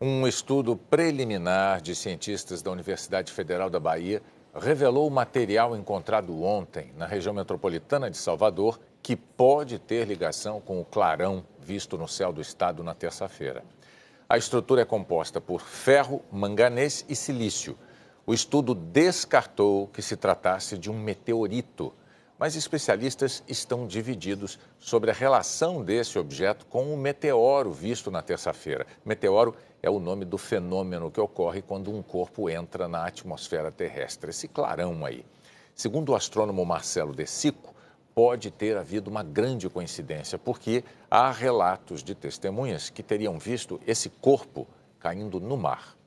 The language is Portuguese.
Um estudo preliminar de cientistas da Universidade Federal da Bahia revelou o material encontrado ontem na região metropolitana de Salvador que pode ter ligação com o clarão visto no céu do estado na terça-feira. A estrutura é composta por ferro, manganês e silício. O estudo descartou que se tratasse de um meteorito mas especialistas estão divididos sobre a relação desse objeto com o meteoro visto na terça-feira. Meteoro é o nome do fenômeno que ocorre quando um corpo entra na atmosfera terrestre, esse clarão aí. Segundo o astrônomo Marcelo De Sico, pode ter havido uma grande coincidência, porque há relatos de testemunhas que teriam visto esse corpo caindo no mar.